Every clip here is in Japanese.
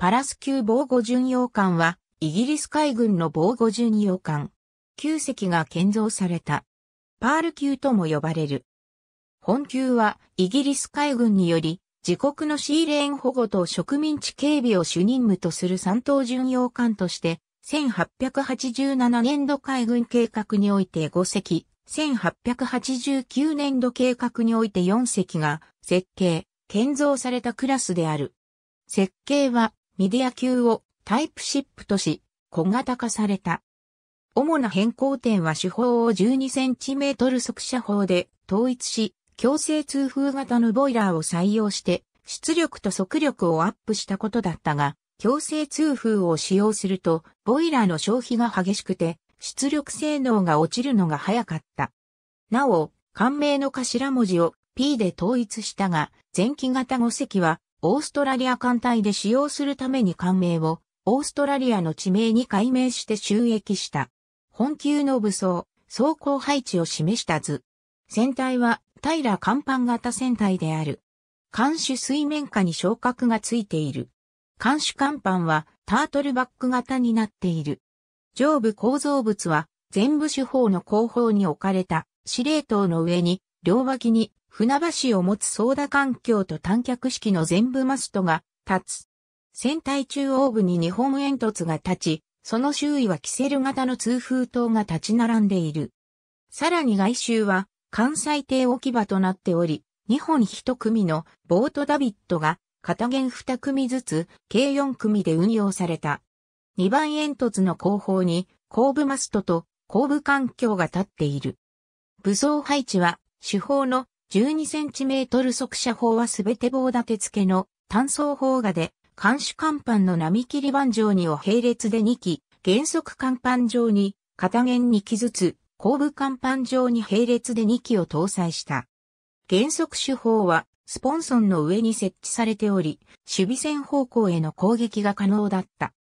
パラス級防護巡洋艦は、イギリス海軍の防護巡洋艦。9隻が建造された。パール級とも呼ばれる。本級は、イギリス海軍により、自国のシーレーン保護と植民地警備を主任務とする三等巡洋艦として、1887年度海軍計画において5隻、1889年度計画において4隻が設計、建造されたクラスである。設計はミディア級をタイプシップとし、小型化された。主な変更点は手法を 12cm 速射法で統一し、強制通風型のボイラーを採用して、出力と速力をアップしたことだったが、強制通風を使用すると、ボイラーの消費が激しくて、出力性能が落ちるのが早かった。なお、官名の頭文字を P で統一したが、前期型5隻はオーストラリア艦隊で使用するために艦名を、オーストラリアの地名に改名して収益した。本級の武装、装甲配置を示した図。船体は、平甲板型船体である。艦首水面下に昇格がついている。艦首甲板は、タートルバック型になっている。上部構造物は、全部手法の後方に置かれた司令塔の上に、両脇に船橋を持つ操舵環境と短脚式の全部マストが立つ。船体中央部に日本煙突が立ち、その周囲はキセル型の通風塔が立ち並んでいる。さらに外周は関西艇置き場となっており、日本一組のボートダビットが片弦二組ずつ計四組で運用された。二番煙突の後方に後部マストと後部環境が立っている。武装配置は手法の 12cm 速射砲はすべて棒立て付けの単装砲画で、監視甲板の波切り板状にを並列で2機、原則甲板上に、片弦2機ずつ、後部甲板上に並列で2機を搭載した。原則手法は、スポンソンの上に設置されており、守備線方向への攻撃が可能だった。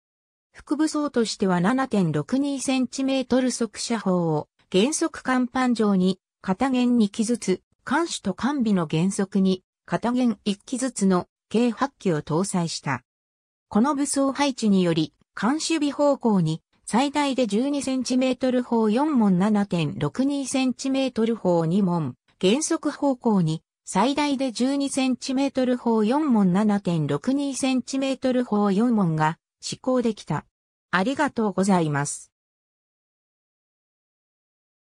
副武装としては 7.62cm 速射砲を、原則甲板上に、片弦2機ずつ、監視と完備の原則に、片弦一機ずつの計8機を搭載した。この武装配置により、監視日方向に最大で 12cm 砲4門 7.62cm 砲2門、原則方向に最大で 12cm 砲4門 7.62cm 砲4門が施行できた。ありがとうございます。